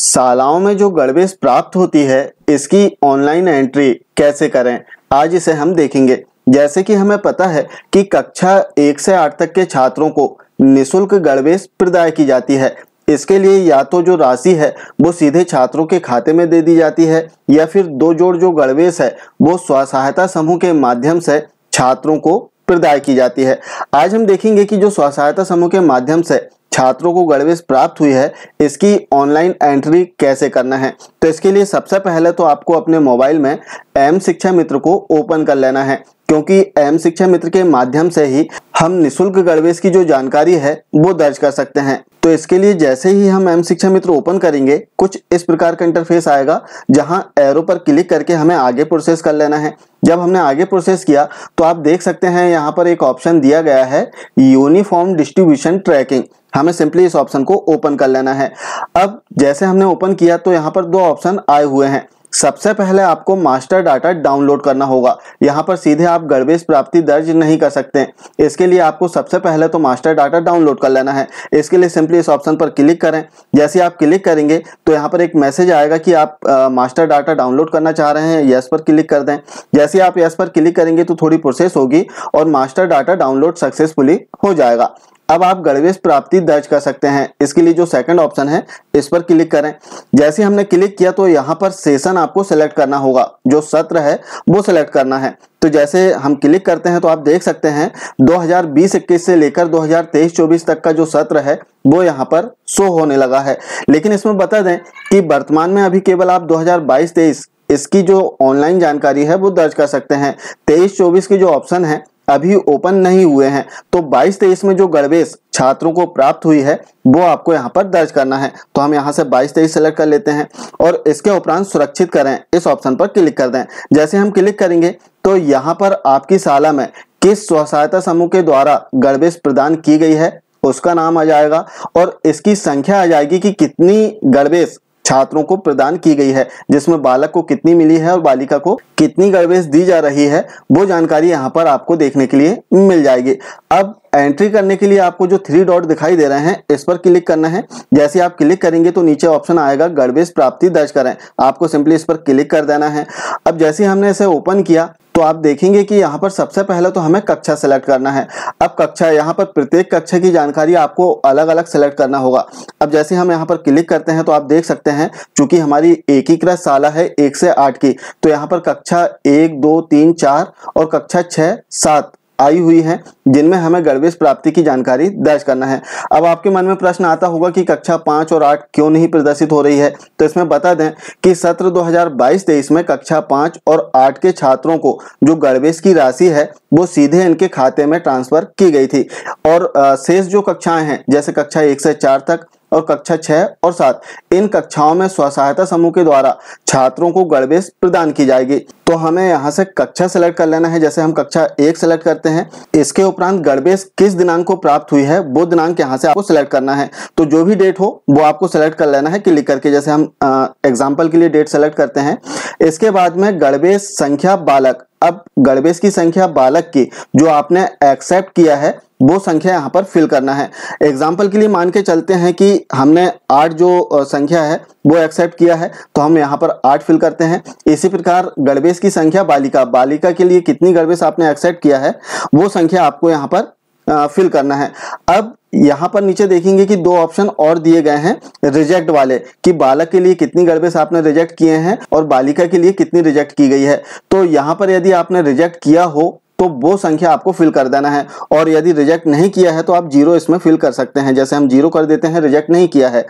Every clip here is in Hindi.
शालाओं में जो गणवेश प्राप्त होती है इसकी ऑनलाइन एंट्री कैसे करें आज इसे हम देखेंगे जैसे कि हमें पता है कि कक्षा एक से आठ तक के छात्रों को निशुल्क गणवेश प्रदाय की जाती है इसके लिए या तो जो राशि है वो सीधे छात्रों के खाते में दे दी जाती है या फिर दो जोड़ जो गणवेश है वो स्व सहायता समूह के माध्यम से छात्रों को प्रदाय की जाती है आज हम देखेंगे कि जो स्व सहायता समूह के माध्यम से छात्रों को गणवेश प्राप्त हुई है इसकी ऑनलाइन एंट्री कैसे करना है तो इसके लिए सबसे पहले तो आपको अपने मोबाइल में एम शिक्षा मित्र को ओपन कर लेना है क्योंकि एम शिक्षा मित्र के माध्यम से ही हम निशुल्क गणवेश की जो जानकारी है वो दर्ज कर सकते हैं तो इसके लिए जैसे ही हम एम शिक्षा मित्र ओपन करेंगे कुछ इस प्रकार का इंटरफेस आएगा जहां एरो पर क्लिक करके हमें आगे प्रोसेस कर लेना है जब हमने आगे प्रोसेस किया तो आप देख सकते हैं यहाँ पर एक ऑप्शन दिया गया है यूनिफॉर्म डिस्ट्रीब्यूशन ट्रैकिंग हमें सिंपली इस ऑप्शन को ओपन कर लेना है अब जैसे हमने ओपन किया तो यहाँ पर दो ऑप्शन आए हुए हैं सबसे पहले आपको मास्टर डाटा डाउनलोड करना होगा यहाँ पर सीधे आप गणवेश प्राप्ति दर्ज नहीं कर सकते इसके लिए आपको सबसे पहले तो मास्टर डाटा डाउनलोड कर लेना है इसके लिए सिंपली इस ऑप्शन पर क्लिक करें जैसे आप क्लिक करेंगे तो यहाँ पर एक मैसेज आएगा कि आप आ, मास्टर डाटा डाउनलोड करना चाह रहे हैं यस पर क्लिक कर दें जैसे आप यस पर क्लिक करेंगे तो थोड़ी प्रोसेस होगी और मास्टर डाटा डाउनलोड सक्सेसफुली हो जाएगा अब आप गणवेश प्राप्ति दर्ज कर सकते हैं इसके लिए जो सेकंड ऑप्शन है इस पर क्लिक करें जैसे हमने क्लिक किया तो यहाँ पर सेशन आपको सेलेक्ट करना होगा जो सत्र है वो सेलेक्ट करना है तो जैसे हम क्लिक करते हैं तो आप देख सकते हैं 2020 हजार से लेकर 2023-24 तक का जो सत्र है वो यहाँ पर शो होने लगा है लेकिन इसमें बता दें कि वर्तमान में अभी केवल आप दो हजार इसकी जो ऑनलाइन जानकारी है वो दर्ज कर सकते हैं तेईस चौबीस के जो ऑप्शन है अभी ओपन नहीं हुए हैं तो 22 तेईस में जो गणवेश छात्रों को प्राप्त हुई है वो आपको यहाँ पर दर्ज करना है तो हम यहाँ से 22 तेईस सेलेक्ट कर लेते हैं और इसके उपरांत सुरक्षित करें इस ऑप्शन पर क्लिक कर दें जैसे हम क्लिक करेंगे तो यहाँ पर आपकी शाला में किस स्व सहायता समूह के द्वारा गणवेश प्रदान की गई है उसका नाम आ जाएगा और इसकी संख्या आ जाएगी कि कितनी गणवेश छात्रों को प्रदान की गई है जिसमें बालक को कितनी मिली है और बालिका को कितनी गणवेश दी जा रही है वो जानकारी यहाँ पर आपको देखने के लिए मिल जाएगी अब एंट्री करने के लिए आपको जो थ्री डॉट दिखाई दे रहे हैं इस पर क्लिक करना है जैसे आप क्लिक करेंगे तो नीचे ऑप्शन आएगा गणवेश प्राप्ति दर्ज करें आपको सिंपली इस पर क्लिक कर देना है अब जैसे हमने इसे ओपन किया तो आप देखेंगे कि यहाँ पर सबसे पहले तो हमें कक्षा सेलेक्ट करना है अब कक्षा यहाँ पर प्रत्येक कक्षा की जानकारी आपको अलग अलग सेलेक्ट करना होगा अब जैसे हम यहाँ पर क्लिक करते हैं तो आप देख सकते हैं चूंकि हमारी एकीकृत शाला है एक से आठ की तो यहाँ पर कक्षा एक दो तीन चार और कक्षा छः सात आई हुई है जिनमें हमें गणवेश प्राप्ति की जानकारी दर्ज करना है अब आपके मन में प्रश्न आता होगा कि कक्षा पाँच और आठ क्यों नहीं प्रदर्शित हो रही है तो इसमें बता दें कि सत्र 2022-23 में कक्षा पाँच और आठ के छात्रों को जो गणवेश की राशि है वो सीधे इनके खाते में ट्रांसफर की गई थी और शेष जो कक्षाएं हैं जैसे कक्षा एक से चार तक और कक्षा छह और सात इन कक्षाओं में स्व सहायता समूह के द्वारा छात्रों को गणवेश प्रदान की जाएगी तो हमें यहाँ से कक्षा सेलेक्ट कर लेना है जैसे हम कक्षा एक सेलेक्ट करते हैं इसके उपरांत गणवेश किस दिनांक को प्राप्त हुई है वो दिनांक यहाँ से आपको सेलेक्ट करना है तो जो भी डेट हो वो आपको सेलेक्ट कर लेना है क्लिक करके जैसे हम एग्जाम्पल के लिए डेट सेलेक्ट करते हैं इसके बाद में गणवेश संख्या बालक अब गणवेश की संख्या बालक की जो आपने एक्सेप्ट किया है वो संख्या यहाँ पर फिल करना है एग्जाम्पल के लिए मान के चलते हैं कि हमने आठ जो संख्या है वो एक्सेप्ट किया है तो हम यहाँ पर आठ फिल करते हैं इसी प्रकार गणवेश की संख्या बालिका बालिका के लिए कितनी गणवेश आपने एक्सेप्ट किया है वो संख्या आपको यहाँ पर फिल करना है अब यहाँ पर नीचे देखेंगे कि दो ऑप्शन और दिए गए हैं रिजेक्ट वाले कि बालक के लिए कितनी गड़बेस आपने रिजेक्ट किए हैं और बालिका के लिए कितनी रिजेक्ट की गई है तो यहाँ पर यदि आपने रिजेक्ट किया हो तो वो संख्या आपको फिल कर देना है और यदि रिजेक्ट नहीं किया है तो आप जीरो इसमें फिल कर सकते हैं जैसे हम जीरो कर देते हैं रिजेक्ट नहीं किया है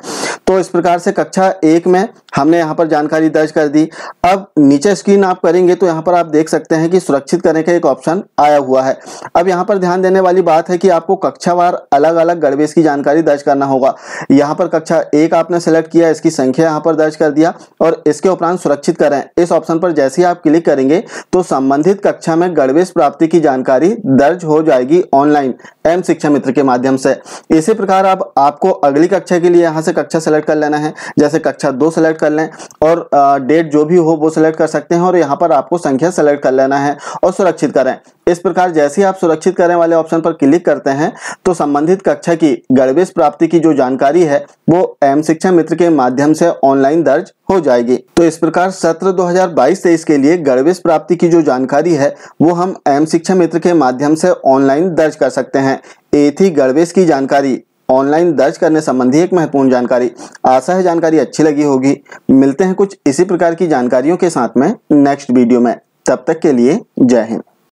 तो इस प्रकार से कक्षा एक में हमने यहाँ पर जानकारी दर्ज कर दी अब नीचे स्क्रीन आप करेंगे तो यहाँ पर आप देख सकते हैं कि सुरक्षित करने का एक ऑप्शन आया हुआ है अब यहाँ पर ध्यान देने वाली बात है कि आपको कक्षावार अलग अलग गणवेश की जानकारी दर्ज करना होगा यहाँ पर कक्षा एक आपने सेलेक्ट किया इसकी संख्या यहाँ पर दर्ज कर दिया और इसके उपरांत सुरक्षित करें इस ऑप्शन पर जैसे ही आप क्लिक करेंगे तो संबंधित कक्षा में गणवेश प्राप्त प्राप्ति की जानकारी दर्ज हो जाएगी ऑनलाइन एम शिक्षा मित्र के माध्यम से इसी प्रकार आप आपको अगली कक्षा के लिए यहाँ से कक्षा सेलेक्ट कर लेना है जैसे कक्षा दो सेलेक्ट कर लें और डेट जो भी हो वो सेलेक्ट कर सकते हैं और यहाँ पर आपको संख्या सेलेक्ट कर लेना है और सुरक्षित करें इस प्रकार जैसे ही आप सुरक्षित करने वाले ऑप्शन पर क्लिक करते हैं तो संबंधित कक्षा की गणवेश प्राप्ति की जो जानकारी है वो एम शिक्षा मित्र के माध्यम से ऑनलाइन दर्ज हो जाएगी तो इस प्रकार सत्र 2022-23 के लिए गणवेश प्राप्ति की जो जानकारी है वो हम एम शिक्षा मित्र के माध्यम से ऑनलाइन दर्ज कर सकते हैं ए थी गणवेश की जानकारी ऑनलाइन दर्ज करने संबंधी एक महत्वपूर्ण जानकारी आशा है जानकारी अच्छी लगी होगी मिलते हैं कुछ इसी प्रकार की जानकारियों के साथ में नेक्स्ट वीडियो में तब तक के लिए जय हिंद